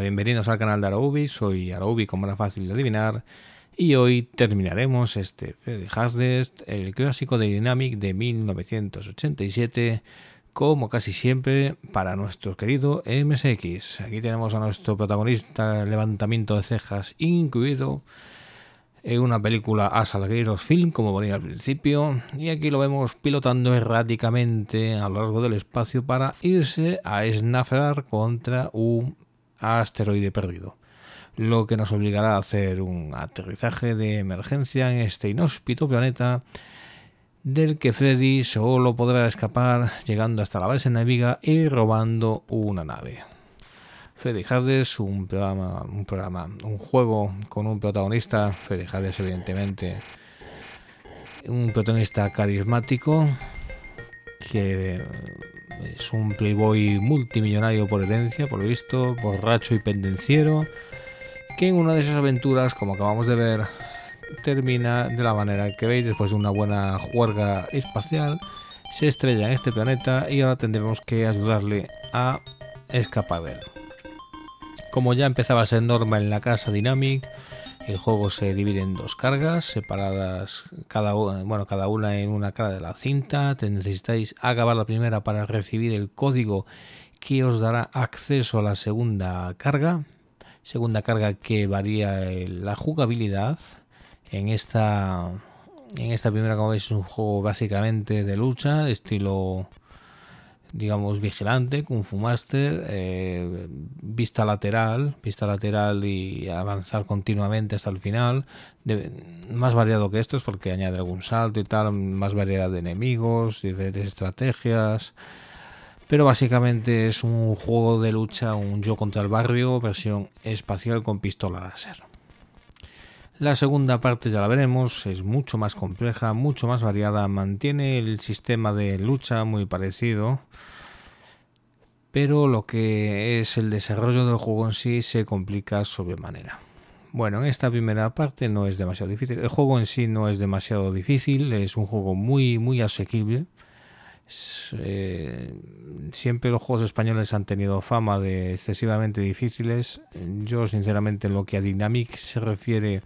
bienvenidos al canal de Araubi, soy Araubi como era fácil de adivinar y hoy terminaremos este Hardest, el clásico de Dynamic de 1987 como casi siempre para nuestro querido MSX. Aquí tenemos a nuestro protagonista levantamiento de cejas incluido en una película a Salgueiros Film, como venía al principio, y aquí lo vemos pilotando erráticamente a lo largo del espacio para irse a snafrar contra un asteroide perdido, lo que nos obligará a hacer un aterrizaje de emergencia en este inhóspito planeta del que Freddy solo podrá escapar llegando hasta la base naviga y robando una nave. Freddy Hardes un programa, un programa, un juego con un protagonista, Freddy Hades evidentemente, un protagonista carismático que es un playboy multimillonario por herencia, por lo visto, borracho y pendenciero, que en una de esas aventuras, como acabamos de ver, termina de la manera que veis, después de una buena juerga espacial, se estrella en este planeta y ahora tendremos que ayudarle a escapar de él. Como ya empezaba a ser norma en la casa Dynamic, el juego se divide en dos cargas, separadas cada una, bueno, cada una en una cara de la cinta. Te necesitáis acabar la primera para recibir el código que os dará acceso a la segunda carga. Segunda carga que varía la jugabilidad. En esta, en esta primera, como veis, es un juego básicamente de lucha, estilo digamos, vigilante, Kung Fu Master, eh, vista lateral, vista lateral y avanzar continuamente hasta el final. más variado que esto es porque añade algún salto y tal, más variedad de enemigos, diferentes estrategias. Pero básicamente es un juego de lucha, un yo contra el barrio, versión espacial con pistola láser. La segunda parte ya la veremos, es mucho más compleja, mucho más variada, mantiene el sistema de lucha muy parecido, pero lo que es el desarrollo del juego en sí se complica sobremanera. Bueno, en esta primera parte no es demasiado difícil. El juego en sí no es demasiado difícil, es un juego muy muy asequible. Eh, siempre los juegos españoles han tenido fama de excesivamente difíciles. Yo, sinceramente, en lo que a Dynamic se refiere,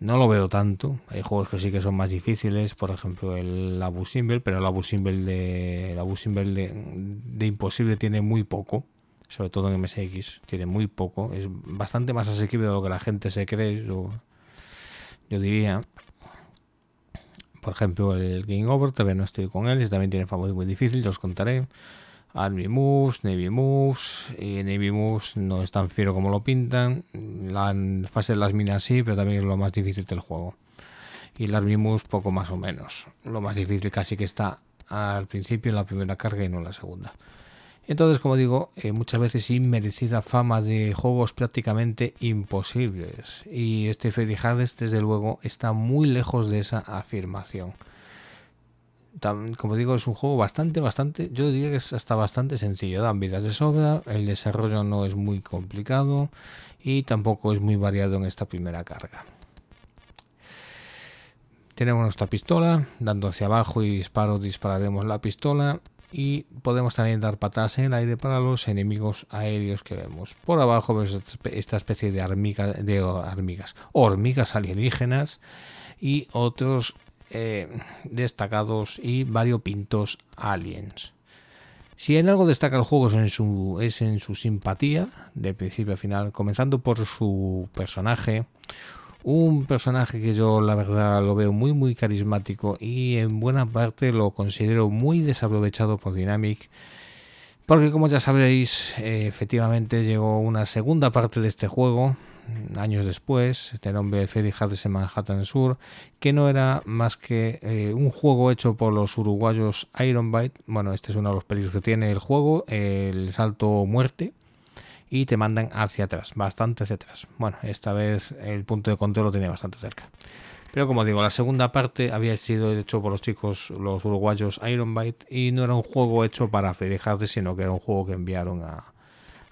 no lo veo tanto. Hay juegos que sí que son más difíciles, por ejemplo, el Abu pero el Abu de, el de, Imposible tiene muy poco. Sobre todo en MSX, tiene muy poco. Es bastante más asequible de lo que la gente se cree, yo diría. Por ejemplo, el Game Over, todavía no estoy con él, también tiene favoritos muy difícil. os contaré. Army Moves, Navy Moves, y Navy Moves no es tan fiero como lo pintan. La fase de las minas sí, pero también es lo más difícil del juego. Y el Army Moves poco más o menos. Lo más difícil casi que está al principio en la primera carga y no en la segunda. Entonces, como digo, eh, muchas veces inmerecida fama de juegos prácticamente imposibles. Y este Fairy Hades, desde luego, está muy lejos de esa afirmación. como digo, es un juego bastante, bastante, yo diría que es hasta bastante sencillo. Dan vidas de sobra, el desarrollo no es muy complicado y tampoco es muy variado en esta primera carga. Tenemos nuestra pistola, dando hacia abajo y disparo dispararemos la pistola y podemos también dar patas en el aire para los enemigos aéreos que vemos. Por abajo vemos esta especie de, hormigas, hormigas alienígenas y otros eh, destacados y variopintos aliens. Si en algo destaca el juego en, su, es en su simpatía, de principio a final, comenzando por su personaje, un personaje que yo la verdad lo veo muy muy carismático y en buena parte lo considero muy desaprovechado por Dynamic. Porque como ya sabréis, eh, efectivamente llegó una segunda parte de este juego, años después, de nombre Ferry Hades en Manhattan Sur, que no era más que eh, un juego hecho por los uruguayos Ironbite. Bueno, este es uno de los peligros que tiene el juego, el salto muerte, y te mandan hacia atrás, bastante hacia atrás. Bueno, esta vez el punto de control lo tenía bastante cerca. Pero como digo, la segunda parte había sido hecho por los chicos, los uruguayos Ironbite, y no era un juego hecho para Fedejarte, sino que era un juego que enviaron a,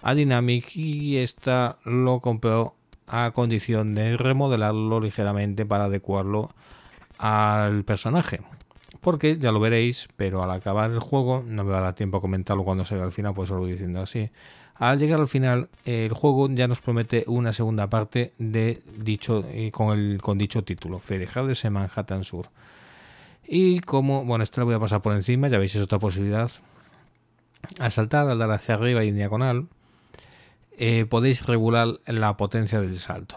a Dynamic y esta lo compró a condición de remodelarlo ligeramente para adecuarlo al personaje. Porque ya lo veréis, pero al acabar el juego, no me va a tiempo a comentarlo cuando se vea al final, pues solo diciendo así al llegar al final, el juego ya nos promete una segunda parte de dicho, eh, con, el, con dicho título, Fede Hardes en Manhattan Sur. Y como, bueno, esto lo voy a pasar por encima, ya veis, es otra posibilidad. Al saltar, al dar hacia arriba y en diagonal, eh, podéis regular la potencia del salto,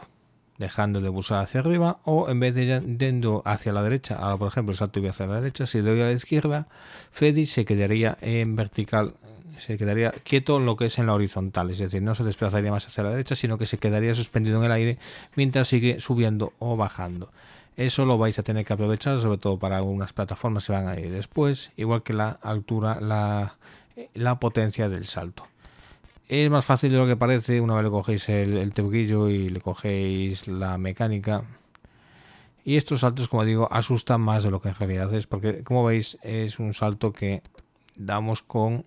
dejando de pulsar hacia arriba o en vez de yendo hacia la derecha, ahora por ejemplo el salto iba hacia la derecha, si doy a la izquierda, Fedi se quedaría en vertical se quedaría quieto en lo que es en la horizontal, es decir, no se desplazaría más hacia la derecha, sino que se quedaría suspendido en el aire mientras sigue subiendo o bajando. Eso lo vais a tener que aprovechar, sobre todo para algunas plataformas que van a ir después, igual que la altura, la, potencia del salto. Es más fácil de lo que parece una vez le cogéis el, el y le cogéis la mecánica. Y estos saltos, como digo, asustan más de lo que en realidad es, porque como veis es un salto que damos con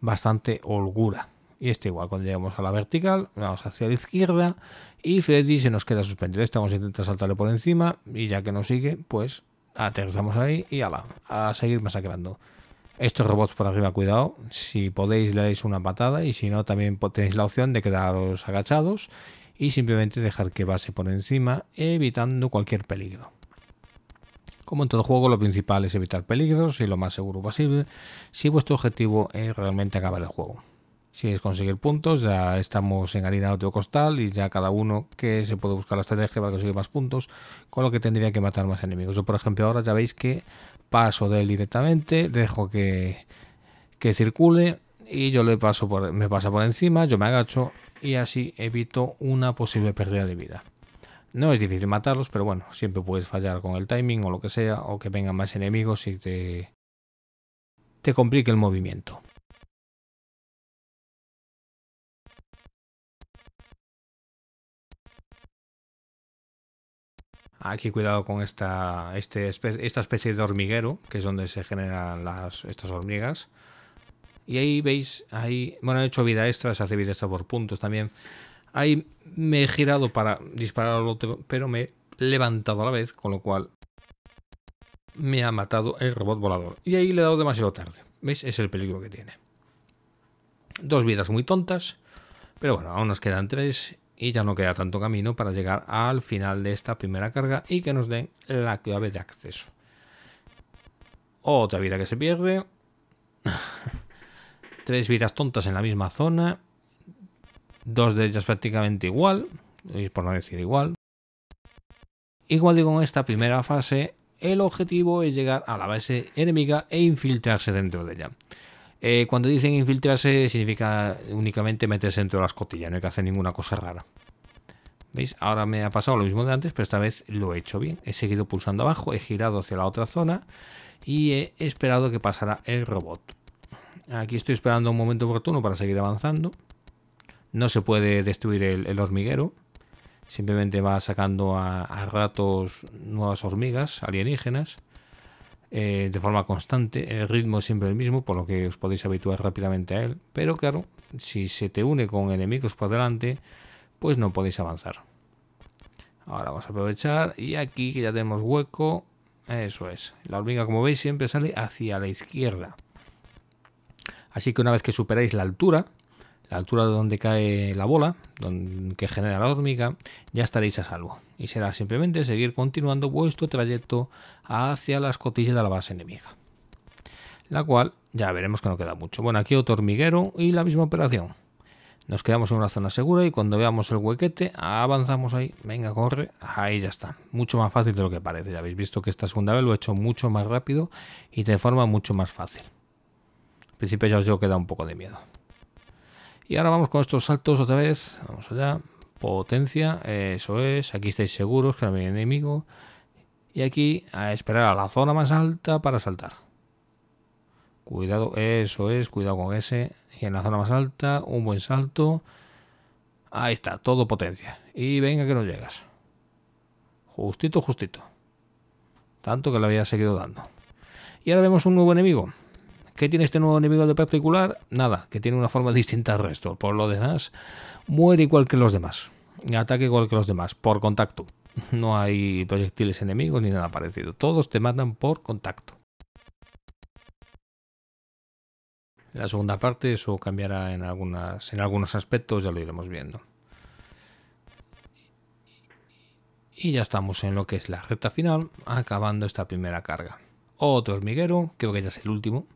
bastante holgura. Y este igual, cuando llegamos a la vertical, vamos hacia la izquierda y Freddy se nos queda suspendido. Estamos intentando saltarle por encima y ya que nos sigue, pues aterrizamos ahí y ala, a seguir masacrando. Estos robots por arriba, cuidado. Si podéis, le dais una patada y si no, también tenéis la opción de quedaros agachados y simplemente dejar que base por encima, evitando cualquier peligro. Como en todo juego, lo principal es evitar peligros y lo más seguro posible si vuestro objetivo es realmente acabar el juego. Si es conseguir puntos, ya estamos en harina de costal y ya cada uno que se puede buscar la estrategia para conseguir más puntos, con lo que tendría que matar más enemigos. Yo, por ejemplo, ahora ya veis que paso de él directamente, dejo que, circule y yo le paso por, me pasa por encima, yo me agacho y así evito una posible pérdida de vida. No es difícil matarlos, pero bueno, siempre puedes fallar con el timing o lo que sea, o que vengan más enemigos y te, te complique el movimiento. Aquí cuidado con esta, este especie de hormiguero, que es donde se generan estas hormigas. Y ahí veis, ahí, bueno, han hecho vida extra, se hace vida extra por puntos también. Ahí me he girado para disparar al otro, pero me he levantado a la vez, con lo cual me ha matado el robot volador. Y ahí le he dado demasiado tarde. ¿Veis? Es el peligro que tiene. Dos vidas muy tontas, pero bueno, aún nos quedan tres y ya no queda tanto camino para llegar al final de esta primera carga y que nos den la clave de acceso. Otra vida que se pierde. tres vidas tontas en la misma zona dos de ellas prácticamente igual, por no decir igual. Igual digo en esta primera fase, el objetivo es llegar a la base enemiga e infiltrarse dentro de ella. Eh, cuando dicen infiltrarse significa únicamente meterse dentro de la escotilla, no hay que hacer ninguna cosa rara. ¿Veis? Ahora me ha pasado lo mismo de antes, pero esta vez lo he hecho bien. He seguido pulsando abajo, he girado hacia la otra zona y he esperado que pasara el robot. Aquí estoy esperando un momento oportuno para seguir avanzando. No se puede destruir el, hormiguero. Simplemente va sacando a, ratos nuevas hormigas alienígenas eh, de forma constante. El ritmo es siempre el mismo, por lo que os podéis habituar rápidamente a él. Pero claro, si se te une con enemigos por delante, pues no podéis avanzar. Ahora vamos a aprovechar y aquí que ya tenemos hueco, eso es. La hormiga, como veis, siempre sale hacia la izquierda. Así que una vez que superáis la altura, la altura de donde cae la bola, donde, que genera la hormiga, ya estaréis a salvo. Y será simplemente seguir continuando vuestro trayecto hacia las cotillas de la base enemiga. La cual ya veremos que no queda mucho. Bueno, aquí otro hormiguero y la misma operación. Nos quedamos en una zona segura y cuando veamos el huequete avanzamos ahí. Venga, corre. Ahí ya está. Mucho más fácil de lo que parece. Ya habéis visto que esta segunda vez lo he hecho mucho más rápido y de forma mucho más fácil. Al principio ya os digo que da un poco de miedo. Y ahora vamos con estos saltos otra vez. Vamos allá. Potencia, eso es. Aquí estáis seguros que no hay enemigo. Y aquí a esperar a la zona más alta para saltar. Cuidado, eso es. Cuidado con ese. Y en la zona más alta, un buen salto. Ahí está, todo potencia. Y venga que no llegas. Justito, justito. Tanto que lo había seguido dando. Y ahora vemos un nuevo enemigo. ¿Qué tiene este nuevo enemigo de particular? Nada, que tiene una forma distinta al resto. Por lo demás, muere igual que los demás. Ataque igual que los demás, por contacto. No hay proyectiles enemigos ni nada parecido. Todos te matan por contacto. la segunda parte eso cambiará en, algunas, en algunos aspectos, ya lo iremos viendo. Y ya estamos en lo que es la recta final, acabando esta primera carga. Otro hormiguero, creo que ya es el último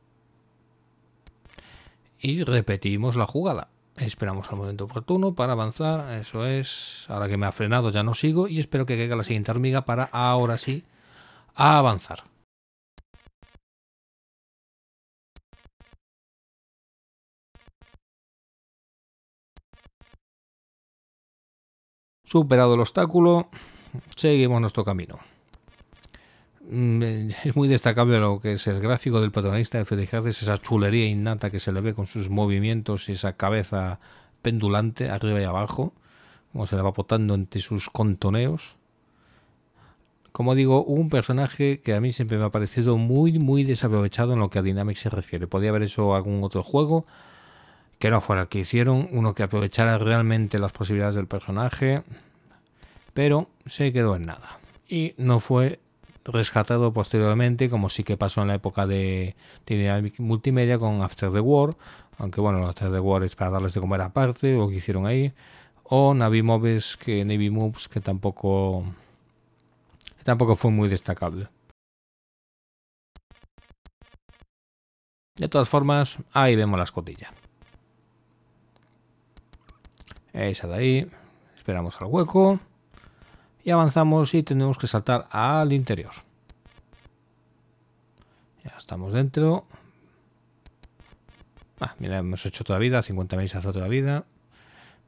y repetimos la jugada. Esperamos al momento oportuno para avanzar. Eso es. Ahora que me ha frenado ya no sigo y espero que caiga la siguiente hormiga para ahora sí avanzar. Superado el obstáculo, seguimos nuestro camino. Mm, eh, es muy destacable lo que es el gráfico del protagonista de Freddy es esa chulería innata que se le ve con sus movimientos y esa cabeza pendulante arriba y abajo, como se le va potando entre sus contoneos. Como digo, un personaje que a mí siempre me ha parecido muy, muy desaprovechado en lo que a Dynamics se refiere. Podría haber hecho algún otro juego que no fuera el que hicieron, uno que aprovechara realmente las posibilidades del personaje, pero se quedó en nada. Y no fue rescatado posteriormente, como sí que pasó en la época de Multimedia con After the War, aunque bueno, After the War es para darles de comer aparte, lo que hicieron ahí, o Navy Moves, que Navy Moves, que tampoco, tampoco fue muy destacable. De todas formas, ahí vemos la escotilla. Esa de ahí. Esperamos al hueco y avanzamos y tenemos que saltar al interior. Ya estamos dentro. Ah, mira, hemos hecho toda vida, 50 hace toda vida.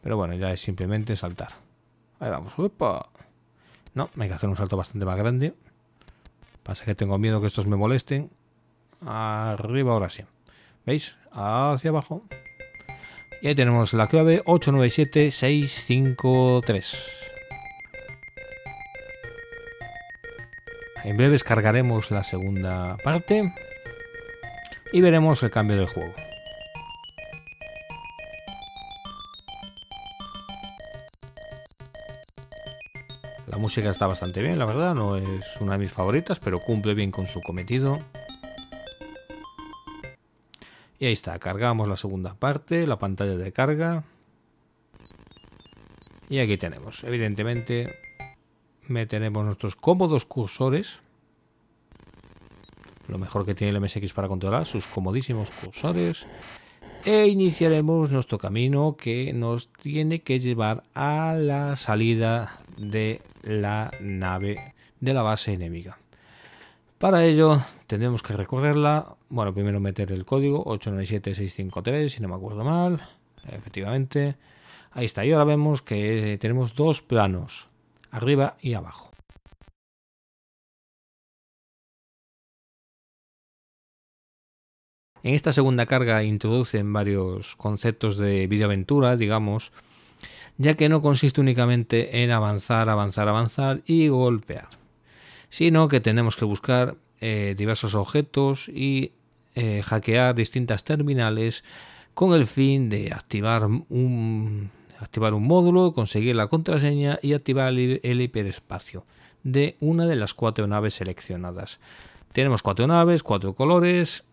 Pero bueno, ya es simplemente saltar. Ahí vamos. No, hay que hacer un salto bastante más grande. Pasa que tengo miedo que estos me molesten. Arriba ahora sí. ¿Veis? Hacia abajo. Y ahí tenemos la clave 897653. En breve descargaremos la segunda parte y veremos el cambio del juego. La música está bastante bien, la verdad, no es una de mis favoritas, pero cumple bien con su cometido. Y ahí está, cargamos la segunda parte, la pantalla de carga. Y aquí tenemos, evidentemente, meteremos nuestros cómodos cursores. Lo mejor que tiene el MSX para controlar, sus comodísimos cursores. E iniciaremos nuestro camino que nos tiene que llevar a la salida de la nave de la base enemiga. Para ello tendremos que recorrerla. Bueno, primero meter el código 897653, si no me acuerdo mal. Efectivamente. Ahí está. Y ahora vemos que eh, tenemos dos planos arriba y abajo. En esta segunda carga introducen varios conceptos de videoaventura, digamos, ya que no consiste únicamente en avanzar, avanzar, avanzar y golpear, sino que tenemos que buscar eh, diversos objetos y eh, hackear distintas terminales con el fin de activar un activar un módulo, conseguir la contraseña y activar el hiperespacio de una de las cuatro naves seleccionadas. Tenemos cuatro naves, cuatro colores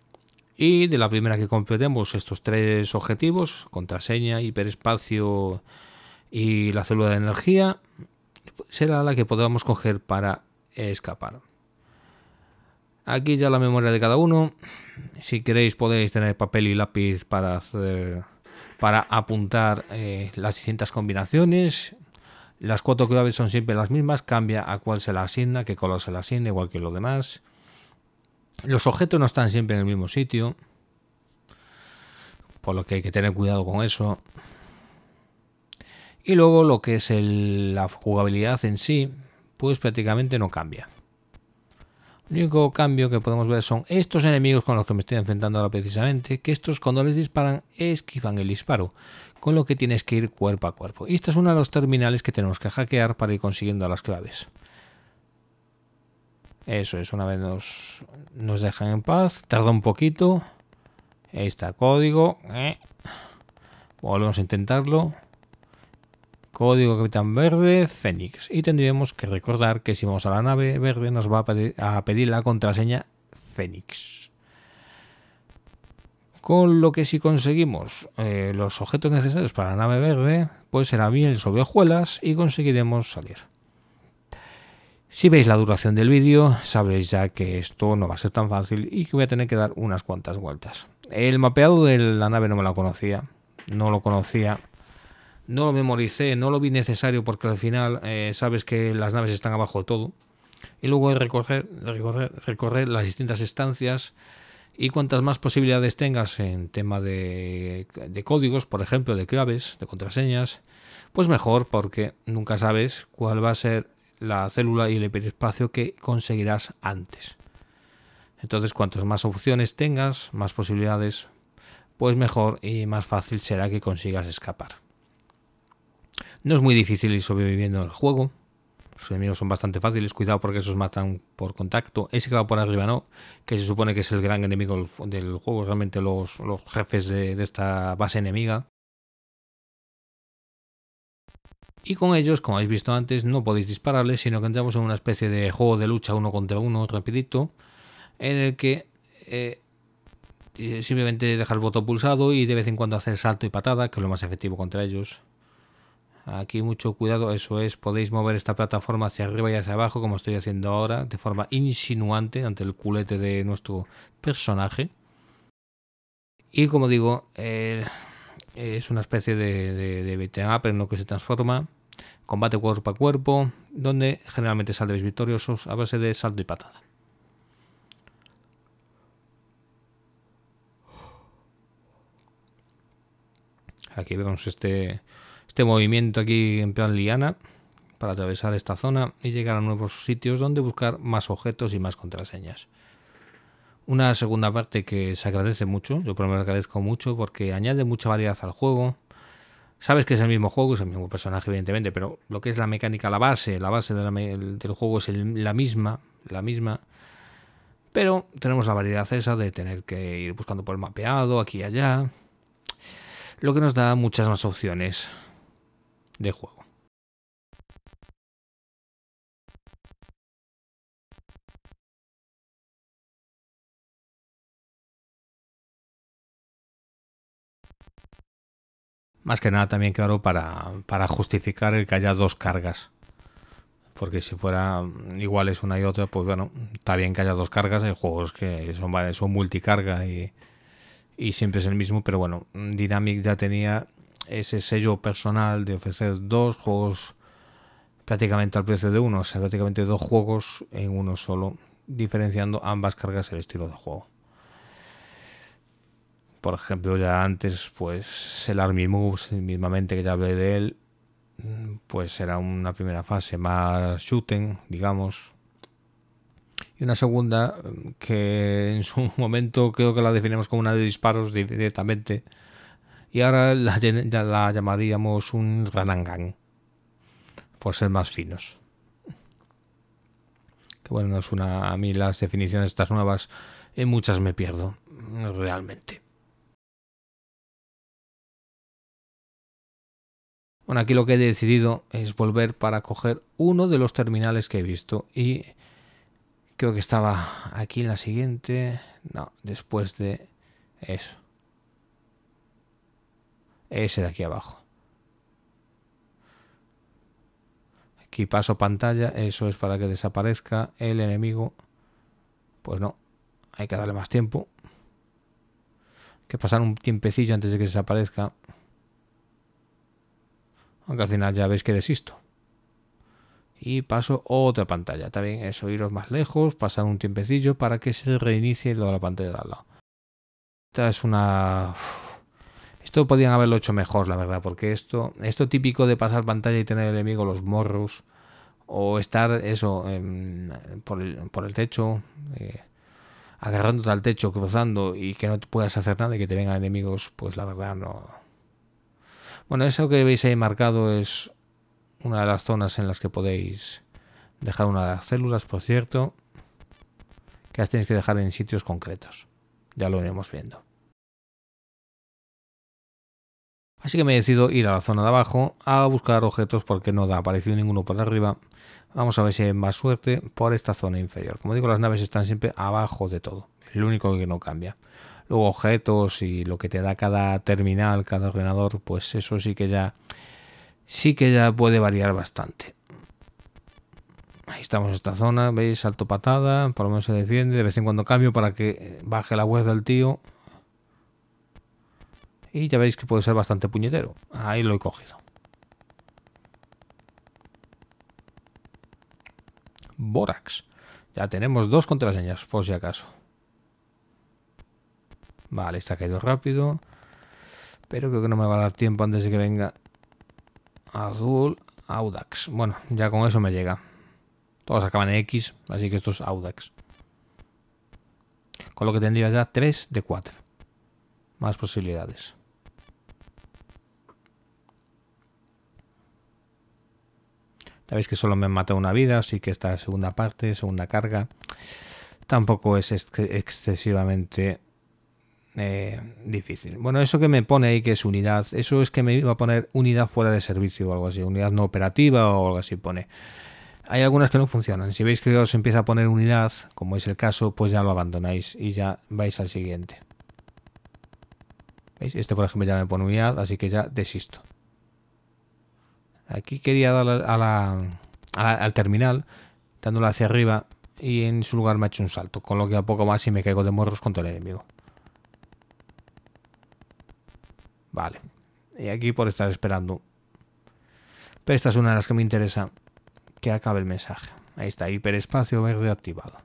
y de la primera que completemos estos tres objetivos, contraseña, hiperespacio y la célula de energía, será la que podamos coger para escapar. Aquí ya la memoria de cada uno. Si queréis podéis tener papel y lápiz para hacer para apuntar eh, las distintas combinaciones. Las cuatro claves son siempre las mismas, cambia a cuál se la asigna, qué color se la asigna, igual que lo demás. Los objetos no están siempre en el mismo sitio, por lo que hay que tener cuidado con eso. Y luego lo que es la jugabilidad en sí, pues prácticamente no cambia. El único cambio que podemos ver son estos enemigos con los que me estoy enfrentando ahora precisamente, que estos cuando les disparan esquivan el disparo, con lo que tienes que ir cuerpo a cuerpo. Y esta es uno de los terminales que tenemos que hackear para ir consiguiendo las claves. Eso es, una vez nos, nos dejan en paz, tarda un poquito. Ahí está, código. Eh. Volvemos a intentarlo. Código Capitán Verde, Fénix. Y tendríamos que recordar que si vamos a la nave verde nos va a pedir la contraseña Fénix. Con lo que si conseguimos eh, los objetos necesarios para la nave verde, pues será bien sobre hojuelas y conseguiremos salir. Si veis la duración del vídeo, sabréis ya que esto no va a ser tan fácil y que voy a tener que dar unas cuantas vueltas. El mapeado de la nave no me la conocía, no lo conocía no lo memoricé, no lo vi necesario porque al final eh, sabes que las naves están abajo de todo. Y luego recorrer, recorrer, recorrer las distintas estancias y cuantas más posibilidades tengas en tema de, de códigos, por ejemplo, de claves, de contraseñas, pues mejor porque nunca sabes cuál va a ser la célula y el hiperespacio que conseguirás antes. Entonces, cuantas más opciones tengas, más posibilidades, pues mejor y más fácil será que consigas escapar. No es muy difícil ir sobreviviendo al juego. sus enemigos son bastante fáciles, cuidado porque esos matan por contacto. Ese que va por arriba no, que se supone que es el gran enemigo del juego, realmente los, jefes de, esta base enemiga. Y con ellos, como habéis visto antes, no podéis dispararles, sino que entramos en una especie de juego de lucha uno contra uno, rapidito, en el que eh, simplemente dejar el botón pulsado y de vez en cuando hacer salto y patada, que es lo más efectivo contra ellos. Aquí mucho cuidado, eso es, podéis mover esta plataforma hacia arriba y hacia abajo, como estoy haciendo ahora, de forma insinuante ante el culete de nuestro personaje. Y como digo, es una especie de, de, pero en lo que se transforma. Combate cuerpo a cuerpo, donde generalmente saldréis victoriosos a base de salto y patada. Aquí vemos este este movimiento aquí en plan liana para atravesar esta zona y llegar a nuevos sitios donde buscar más objetos y más contraseñas. Una segunda parte que se agradece mucho, yo por lo menos agradezco mucho porque añade mucha variedad al juego. Sabes que es el mismo juego, es el mismo personaje evidentemente, pero lo que es la mecánica, la base, la base del juego es la misma, la misma. Pero tenemos la variedad esa de tener que ir buscando por el mapeado, aquí y allá, lo que nos da muchas más opciones de juego. Más que nada también, claro, para, para justificar el que haya dos cargas. Porque si fuera iguales una y otra, pues bueno, está bien que haya dos cargas. Hay juegos que son, son multicarga y, y siempre es el mismo, pero bueno, Dynamic ya tenía ese sello personal de ofrecer dos juegos prácticamente al precio de uno, o sea, prácticamente dos juegos en uno solo, diferenciando ambas cargas el estilo de juego. Por ejemplo, ya antes, pues el Army Moves, pues, mismamente que ya hablé de él, pues era una primera fase más shooting, digamos. Y una segunda que en su momento creo que la definimos como una de disparos directamente, y ahora la, llamaríamos un ranangan, por ser más finos. Que bueno, es una, a mí las definiciones estas nuevas, en muchas me pierdo, realmente. Bueno, aquí lo que he decidido es volver para coger uno de los terminales que he visto y creo que estaba aquí en la siguiente. No, después de eso ese de aquí abajo. Aquí paso pantalla, eso es para que desaparezca el enemigo. Pues no, hay que darle más tiempo. Hay que pasar un tiempecillo antes de que desaparezca. Aunque al final ya veis que desisto. Y paso otra pantalla. También eso, iros más lejos, pasar un tiempecillo para que se reinicie lo la pantalla de al lado. Esta es una esto podían haberlo hecho mejor, la verdad, porque esto, esto típico de pasar pantalla y tener enemigos enemigo los morros, o estar eso, em, por, el, techo, agarrando eh, agarrándote al techo, cruzando y que no puedas hacer nada y que te vengan enemigos, pues la verdad no. Bueno, eso que veis ahí marcado es una de las zonas en las que podéis dejar una de las células, por cierto, que las tenéis que dejar en sitios concretos. Ya lo iremos viendo. Así que me he decidido ir a la zona de abajo a buscar objetos porque no da aparecido ninguno por arriba. Vamos a ver si hay más suerte por esta zona inferior. Como digo, las naves están siempre abajo de todo. El único que no cambia. Luego objetos y lo que te da cada terminal, cada ordenador, pues eso sí que ya sí que ya puede variar bastante. Ahí estamos en esta zona, veis, salto patada, por lo menos se defiende, de vez en cuando cambio para que baje la web del tío y ya veis que puede ser bastante puñetero. Ahí lo he cogido. Borax. Ya tenemos dos contraseñas, por si acaso. Vale, ha caído rápido. Pero creo que no me va a dar tiempo antes de que venga Azul Audax. Bueno, ya con eso me llega. Todos acaban en X, así que esto es Audax. Con lo que tendría ya 3 de 4. Más posibilidades. veis que solo me han matado una vida, así que esta segunda parte, segunda carga, tampoco es excesivamente eh, difícil. Bueno, eso que me pone ahí que es unidad, eso es que me iba a poner unidad fuera de servicio o algo así, unidad no operativa o algo así pone. Hay algunas que no funcionan. Si veis que os empieza a poner unidad, como es el caso, pues ya lo abandonáis y ya vais al siguiente. ¿Veis? Este, por ejemplo, ya me pone unidad, así que ya desisto. Aquí quería dar al terminal, dándole hacia arriba, y en su lugar me ha hecho un salto, con lo que a poco más y me caigo de morros contra el enemigo. Vale. Y aquí por estar esperando. Pero esta es una de las que me interesa que acabe el mensaje. Ahí está, hiperespacio verde activado.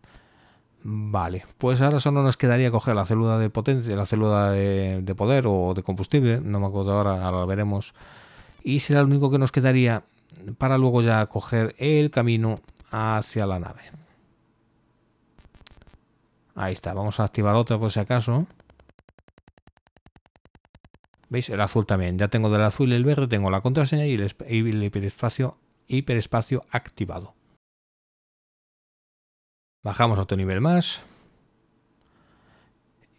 Vale, pues ahora solo nos quedaría coger la célula de potencia, la célula de, poder o de combustible, no me acuerdo ahora, ahora veremos y será lo único que nos quedaría para luego ya coger el camino hacia la nave. Ahí está, vamos a activar otra por si acaso. ¿Veis? El azul también. Ya tengo del azul y el verde, tengo la contraseña y el, hiperespacio, hiperespacio activado. Bajamos otro nivel más.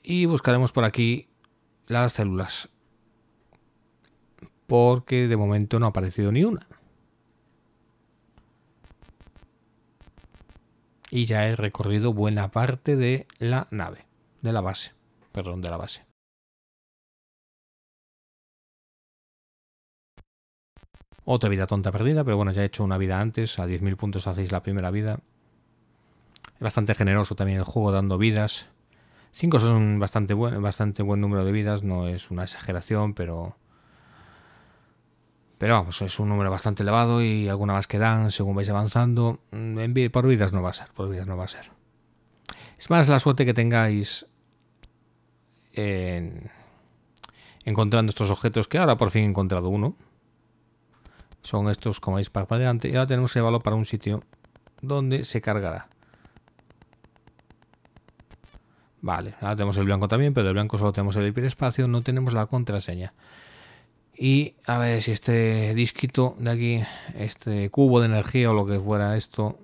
Y buscaremos por aquí las células porque de momento no ha aparecido ni una. Y ya he recorrido buena parte de la nave, de la base, perdón, de la base. Otra vida tonta perdida, pero bueno, ya he hecho una vida antes, a 10.000 puntos hacéis la primera vida. Es bastante generoso también el juego dando vidas. 5 son bastante bastante buen número de vidas, no es una exageración, pero pero vamos, es un número bastante elevado y alguna más que dan según vais avanzando. Mm, por vidas no va a ser, por vidas no va a ser. Es más la suerte que tengáis encontrando estos objetos que ahora por fin he encontrado uno. Son estos, como veis, para adelante. Y ahora tenemos que llevarlo para un sitio donde se cargará. Vale, ahora tenemos el blanco también, pero el blanco solo tenemos el espacio no tenemos la contraseña. Y a ver si este disquito de aquí, este cubo de energía o lo que fuera esto,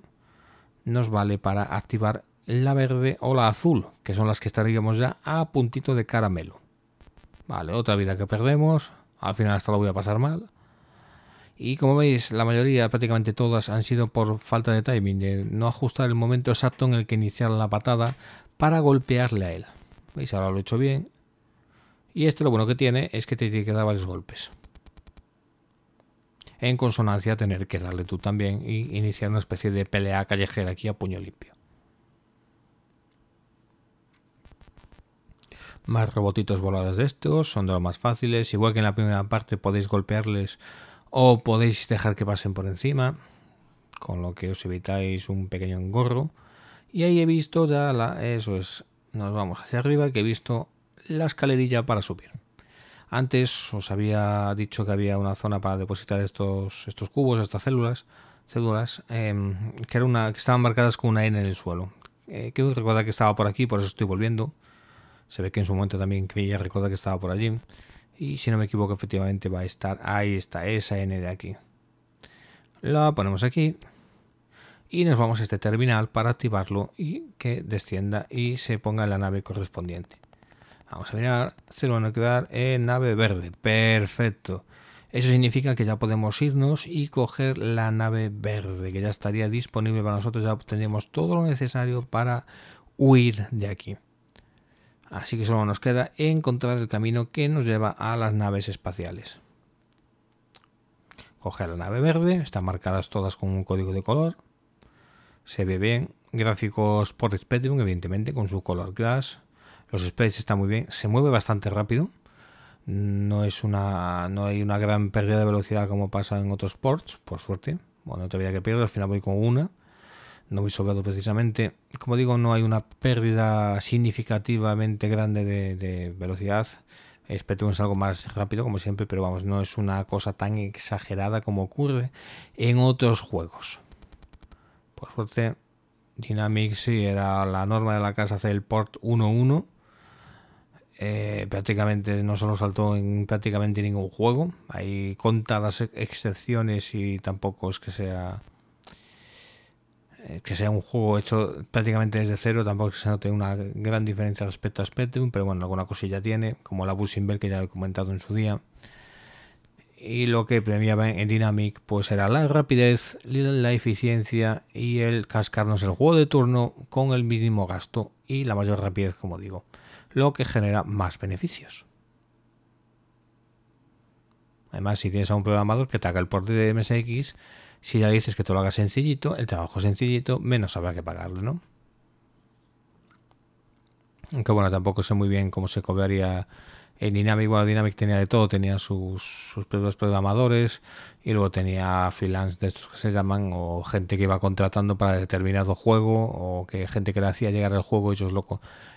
nos vale para activar la verde o la azul, que son las que estaríamos ya a puntito de caramelo. Vale, otra vida que perdemos. Al final hasta lo voy a pasar mal. Y como veis, la mayoría, prácticamente todas, han sido por falta de timing, de no ajustar el momento exacto en el que iniciar la patada para golpearle a él. ¿Veis? Ahora lo he hecho bien. Y esto lo bueno que tiene es que te tiene que dar varios golpes. En consonancia tener que darle tú también y iniciar una especie de pelea callejera aquí a puño limpio. Más robotitos volados de estos, son de los más fáciles. Igual que en la primera parte podéis golpearles o podéis dejar que pasen por encima, con lo que os evitáis un pequeño engorro. Y ahí he visto ya la... Eso es, nos vamos hacia arriba, que he visto la escalerilla para subir. Antes os había dicho que había una zona para depositar estos, estos cubos, estas células, células em, que, era una, que estaban marcadas con una N en el suelo. Eh, que quiero recordar que estaba por aquí, por eso estoy volviendo. Se ve que en su momento también creía recordar que estaba por allí. Y si no me equivoco, efectivamente va a estar. Ahí está, esa N de aquí. La ponemos aquí. Y nos vamos a este terminal para activarlo y que descienda y se ponga en la nave correspondiente. Vamos a mirar, se lo van a quedar en nave verde. Perfecto. Eso significa que ya podemos irnos y coger la nave verde, que ya estaría disponible para nosotros. Ya obtenemos todo lo necesario para huir de aquí. Así que solo nos queda encontrar el camino que nos lleva a las naves espaciales. Coger la nave verde, están marcadas todas con un código de color. Se ve bien, gráficos por Spectrum, evidentemente, con su color glass. Los spades están muy bien, se mueve bastante rápido. No es una no hay una gran pérdida de velocidad como pasa en otros ports, por suerte. Bueno, todavía que pierdo, al final voy con una. No voy sobrado precisamente. Como digo, no hay una pérdida significativamente grande de, velocidad. Espectrum es algo más rápido, como siempre, pero vamos, no es una cosa tan exagerada como ocurre en otros juegos. Por suerte, Dynamics era la norma de la casa hacer el port 1-1 eh, prácticamente no se saltó en prácticamente ningún juego. Hay contadas excepciones y tampoco es que sea eh, que sea un juego hecho prácticamente desde cero, tampoco es que se note una gran diferencia respecto a Spectrum, pero bueno, alguna cosilla tiene, como la Bell que ya he comentado en su día. Y lo que premiaba en Dynamic pues era la rapidez, la eficiencia y el cascarnos el juego de turno con el mínimo gasto y la mayor rapidez, como digo lo que genera más beneficios. Además, si tienes a un programador que te haga el porte de MSX, si ya le dices que te lo haga sencillito, el trabajo sencillito, menos habrá que pagarle, ¿no? Aunque bueno, tampoco sé muy bien cómo se cobraría en eh, Dynamic, bueno, Dynamic tenía de todo, tenía sus, propios programadores y luego tenía freelance de estos que se llaman o gente que iba contratando para determinado juego o que gente que le hacía llegar el juego ellos lo,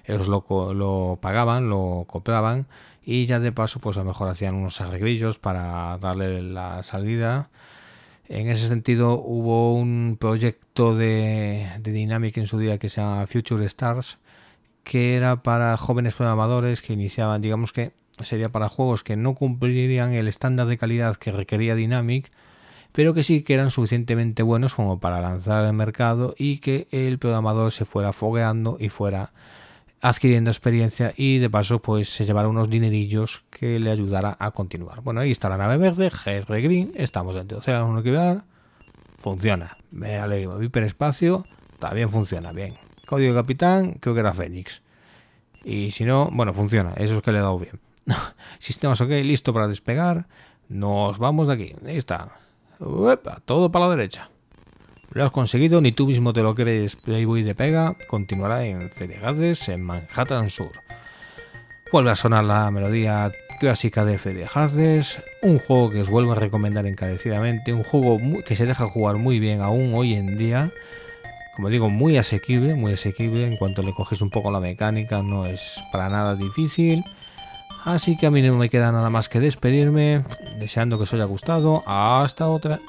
ellos lo, lo pagaban, lo compraban y ya de paso pues a lo mejor hacían unos arreglillos para darle la salida. En ese sentido hubo un proyecto de, de Dynamic en su día que se llama Future Stars que era para jóvenes programadores que iniciaban, digamos que sería para juegos que no cumplirían el estándar de calidad que requería Dynamic, pero que sí que eran suficientemente buenos como para lanzar al mercado y que el programador se fuera fogueando y fuera adquiriendo experiencia y de paso pues se llevara unos dinerillos que le ayudara a continuar. Bueno, ahí está la nave verde, GR Green, estamos dentro de dar funciona. Me alegro, hiperespacio, también funciona bien código de capitán, creo que era Fénix. Y si no, bueno, funciona, eso es que le he dado bien. Sistemas ok, listo para despegar. Nos vamos de aquí, ahí está. todo para la derecha. Lo has conseguido, ni tú mismo te lo crees. Playboy de pega continuará en Federgades, en Manhattan Sur. Vuelve a sonar la melodía clásica de Hardes. un juego que os vuelvo a recomendar encarecidamente, un juego que se deja jugar muy bien aún hoy en día como digo, muy asequible, muy asequible. En cuanto le coges un poco la mecánica, no es para nada difícil. Así que a mí no me queda nada más que despedirme, deseando que os haya gustado. Hasta otra.